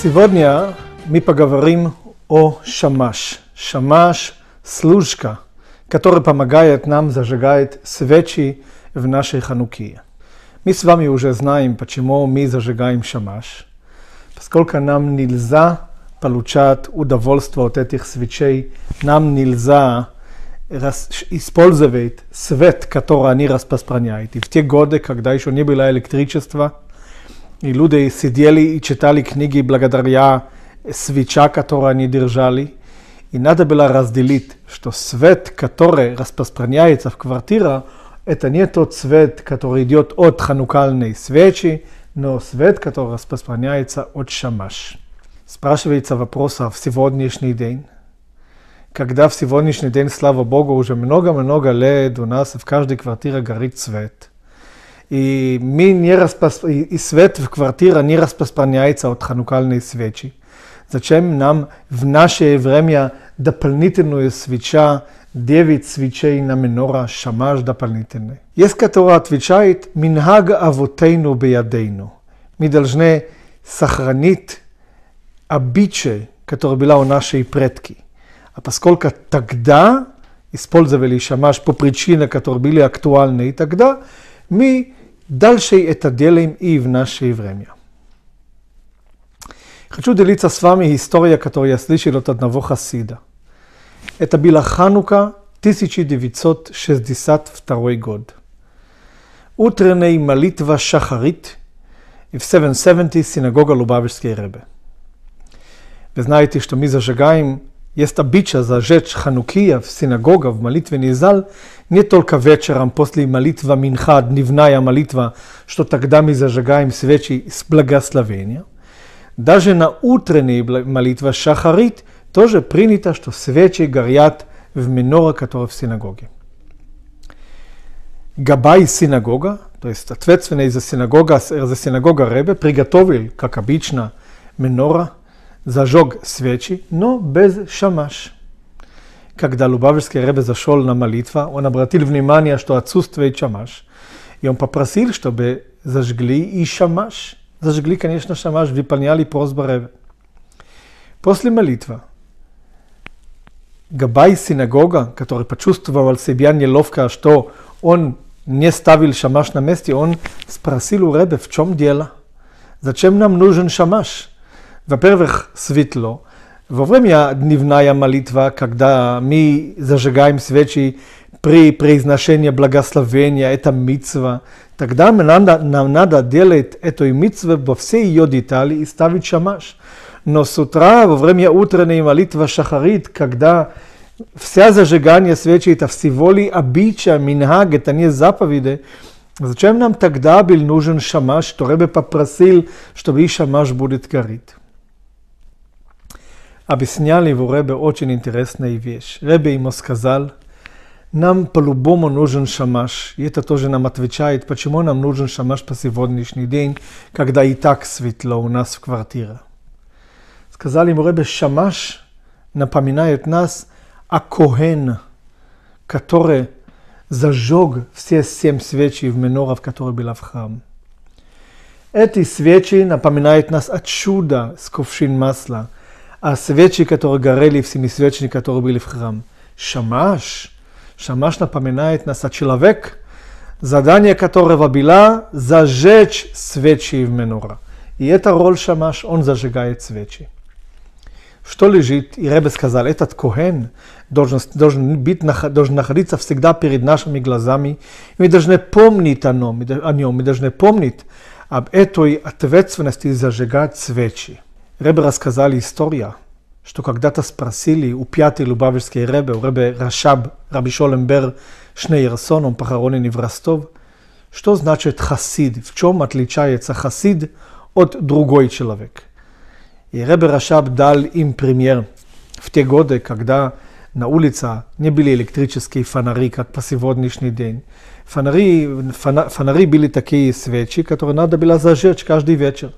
סיבודניה מפגברים о шамаш. Шамаш – служка, который помогает нам зажигать свечи в нашей хануке. Мы с вами уже знаем, почему мы зажигаем шамаш, поскольку нам нельзя получать удовольствие от этих свечей, нам нельзя использовать свет, который они распространяют. И в те годы, когда еще не было электричества, и люди сидели и читали книги благодаря свеча, которую они держали. И надо было разделить, что свет, который распространяется в квартира, это не тот свет, который идет от ханукальной свечи, но свет, который распространяется от шамаш. Спрашивается вопрос в сегодняшний день. Когда в сегодняшний день, слава Богу, уже много-много лет у нас в каждой квартире горит свет. И ми не raz и свет в квартира не разпространяется от pospaniajca свечи. Зачем нам в наше время дополнительную свеча, 9 свечей на минора, шамаш дополнительный? Есть, который отвечает «Минхаг авотейну беядейну». Мы должны сохранить обычай, который была у нашей предки. А поскольку тогда использовали шамаш по причине, которые были актуальны и тогда, мы дальше это делаем и в наше время. Хочу делиться с вами история, которую я слышал от одного хасида. Это была Ханука 1962 год. Утренняя молитва Шахарит в 770 синагога Лубавичской Ребе. Вы знаете, что мы зажигаем Jest obicza za rzecz Hanukija w sinagogach, w молитве Низал, не только вечером после молитвы Минха, дневная молитва, что тогда мы зажигаем свечи с благословения. Даже на утренней молитве Шахарит тоже принято, что свечи горят в минора, которая в синагоге. Габай синагога, то есть ответственный за синагога, за синагога Ребе, приготовил, как обычно, минора – зажег свечи, но без шамаш. Когда Лубавичский ребе зашел на молитва, он обратил внимание, что отсутствует шамаш, и он попросил, чтобы зажгли и шамаш. Зажгли, конечно, шамаш, выполняли просьбу ребе. После молитвы Габай синагога, который почувствовал себя неловко, что он не ставил шамаш на месте, он спросил у Ребе, в чем дело? Зачем нам нужен шамаш? во-первых, светло. Во время дневная молитва, когда мы зажигаем свечи при произношении благословения, это митцва, тогда нам надо, нам надо делать эту митцву во всей ее детали и ставить шамаш. Но с утра, во время утренней молитвы шахарит, когда вся зажигание свечи это всего ли обича, минхаг, это не заповеди, зачем нам тогда был нужен шамаш, что Ребе попросил, чтобы и шамаш будет гореть? объясняли его Ребе очень интересная вещь. Ребе ему сказал, нам по-любому нужен шамаш. И это тоже нам отвечает, почему нам нужен шамаш по сегодняшний день, когда и так светло у нас в квартире. Сказал ему Ребе, шамаш напоминает нас о Коhen, который зажег все семь свечей в меноров, которые были в храм. Эти свечи напоминают нас о чуда с кувшин масла – a svijeći которые горели, всеми свечи, которые были в храм. Шамаш. Шамаш напоминает нас о человек, задание которого было зажечь свечи в менора. И это роль Шамаш, он зажигает свечи. Что лежит, и Ребе сказал, этот Коhen должен, должен, быть, должен находиться всегда перед нашими глазами. И мы должны помнить о нем, о нем, мы должны помнить об этой ответственности зажигать свечи. Рэбе рассказали история, что когда-то спросили у пятой Лубавичской Ребе, у Рэбе Рашаб, Раби Шолембер Шнейерсон, он похоронен в Ростов, что значит хасид, в чем отличается хасид от другой человек. И Рэбе Рашаб дал им пример в те годы, когда на улице не были электрические фонари, как по сегодняшний день. Фонари, фонари были такие свечи, которые надо было зажечь каждый вечер.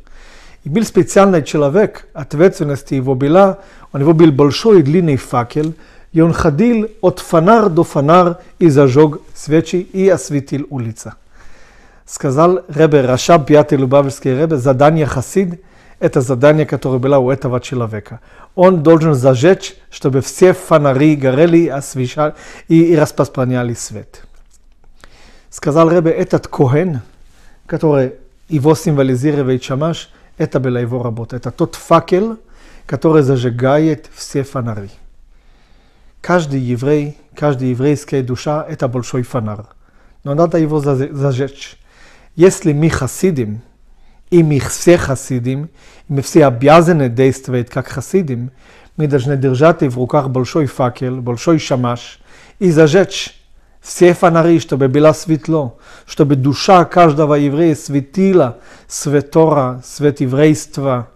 И был специальный человек, ответственности его была, у него был большой длинный факел, и он ходил от фонар до фонар и зажег свечи и осветил улица. Сказал Ребе Рашаб, пятый Лубавльский Ребе, задание Хасид – это задание, которое было у этого человека. Он должен зажечь, чтобы все фонари горели освещали, и, и распространяли свет. Сказал Ребе, этот Коhen, который его символизирует Шамаш, это была его работа. Это тот факел, который зажигает все фонари. Каждый еврей, каждая еврейская душа – это большой фонарь. Но надо его зажечь. Если мы хасидим, и мы все хасидим, и мы все обязаны действовать как хасидим, мы должны держать в руках большой факел, большой шамаш и зажечь все фонари, чтобы было светло, чтобы душа каждого еврея светила свет Тора, свет еврейства,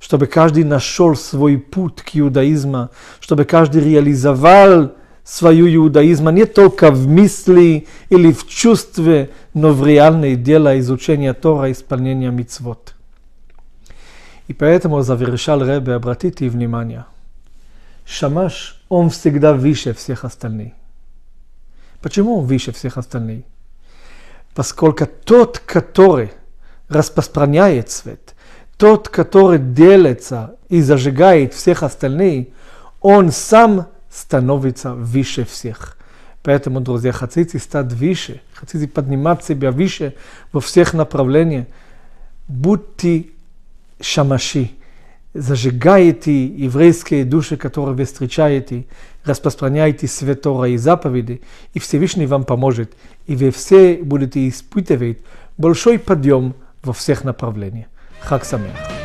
чтобы каждый нашел свой путь к иудаизму, чтобы каждый реализовал свою иудаизм не только в мысли или в чувстве, но в реальное дело изучения Тора, исполнения мицвод. И поэтому завершал Ребе, обратите внимание, Шамаш, он всегда выше всех остальных. Почему он выше всех остальных? Поскольку тот, который распространяет свет, тот, который делится и зажигает всех остальных, он сам становится выше всех. Поэтому, друзья, хотите стать выше, хотите поднимать себя выше во всех направлениях, будьте шамаши, зажигаете еврейские души, которые вы встречаете, распространяете свет Тора и заповеди, и Всевышний вам поможет, и вы все будете испытывать большой подъем во всех направлениях. Хак Самех!